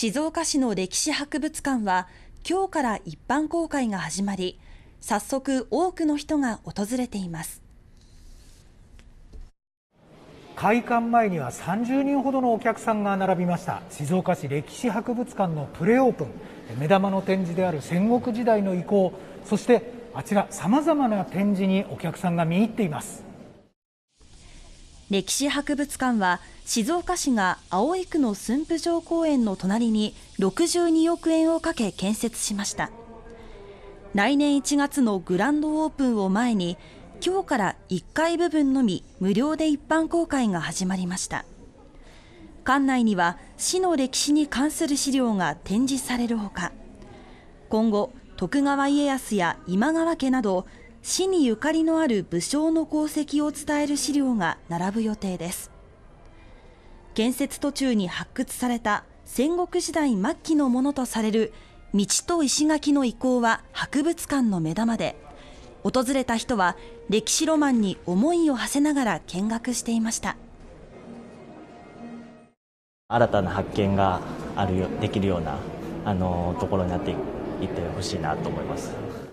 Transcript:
静岡市の歴史博物館は今日から一般公開が始まり早速多くの人が訪れています開館前には30人ほどのお客さんが並びました静岡市歴史博物館のプレオープン目玉の展示である戦国時代の遺構そしてあちらさまざまな展示にお客さんが見入っています歴史博物館は静岡市が葵区の駿府城公園の隣に62億円をかけ建設しました来年1月のグランドオープンを前に今日から1階部分のみ無料で一般公開が始まりました館内には市の歴史に関する資料が展示されるほか今後徳川家康や今川家など市にゆかりのある武将の功績を伝える資料が並ぶ予定です建設途中に発掘された戦国時代末期のものとされる道と石垣の遺構は博物館の目玉で訪れた人は歴史ロマンに思いを馳せながら見学していました新たな発見があるよできるようなあのところになっていってほしいなと思います。